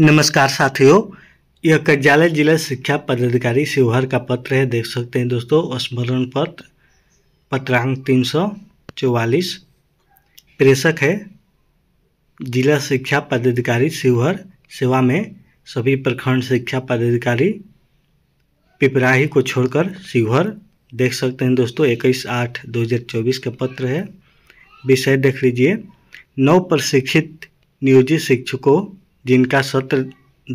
नमस्कार साथियों यह कार्यालय जिला शिक्षा पदाधिकारी शिवहर का पत्र है देख सकते हैं दोस्तों स्मरण पत्र पत्रांक तीन सौ चौवालीस प्रेषक है जिला शिक्षा पदाधिकारी शिवहर सेवा में सभी प्रखंड शिक्षा पदाधिकारी पिपराही को छोड़कर शिवहर देख सकते हैं दोस्तों इक्कीस आठ दो हज़ार चौबीस का पत्र है विषय देख लीजिए नौ प्रशिक्षित नियोजित शिक्षकों जिनका सत्र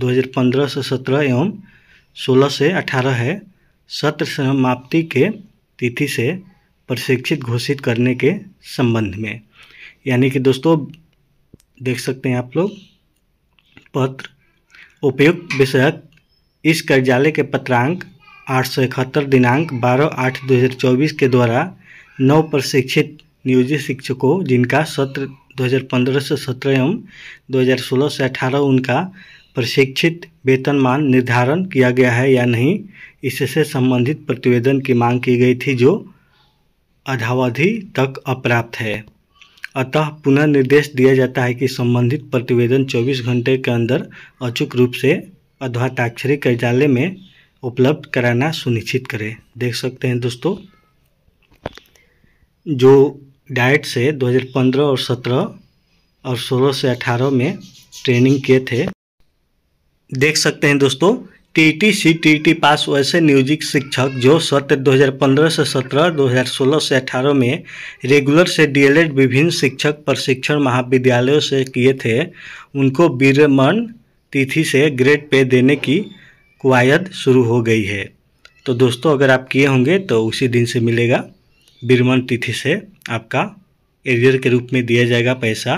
2015 से 17 एवं 16 से 18 है सत्र समाप्ति के तिथि से प्रशिक्षित घोषित करने के संबंध में यानी कि दोस्तों देख सकते हैं आप लोग पत्र उपयुक्त विषयक इस कार्यालय के पत्रांक आठ सौ इकहत्तर दिनांक बारह आठ दो हज़ार चौबीस के द्वारा नौ प्रशिक्षित नियोजित शिक्षकों जिनका सत्र 2015 से सत्रह एवं 2016 से 18 उनका प्रशिक्षित वेतनमान निर्धारण किया गया है या नहीं इससे संबंधित प्रतिवेदन की मांग की गई थी जो अधावधि तक अप्राप्त है अतः पुनः निर्देश दिया जाता है कि संबंधित प्रतिवेदन 24 घंटे के अंदर अचूक रूप से अध्वाताक्षरी कार्यालय में उपलब्ध कराना सुनिश्चित करें देख सकते हैं दोस्तों जो डाइट से 2015 और 17 और 16 से 18 में ट्रेनिंग किए थे देख सकते हैं दोस्तों TT C T T pass वैसे म्यूजिक शिक्षक जो सत्र 2015 से 17 2016 से 18 में रेगुलर से डीएलएड विभिन्न शिक्षक प्रशिक्षण महाविद्यालयों से किए थे उनको बीरमन तिथि से ग्रेड पे देने की कवायद शुरू हो गई है तो दोस्तों अगर आप किए होंगे तो उसी दिन से मिलेगा बिरमन तिथि से आपका एरियर के रूप में दिया जाएगा पैसा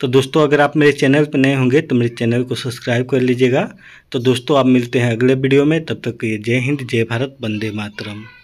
तो दोस्तों अगर आप मेरे चैनल पर नए होंगे तो मेरे चैनल को सब्सक्राइब कर लीजिएगा तो दोस्तों आप मिलते हैं अगले वीडियो में तब तक के जय हिंद जय भारत वंदे मातरम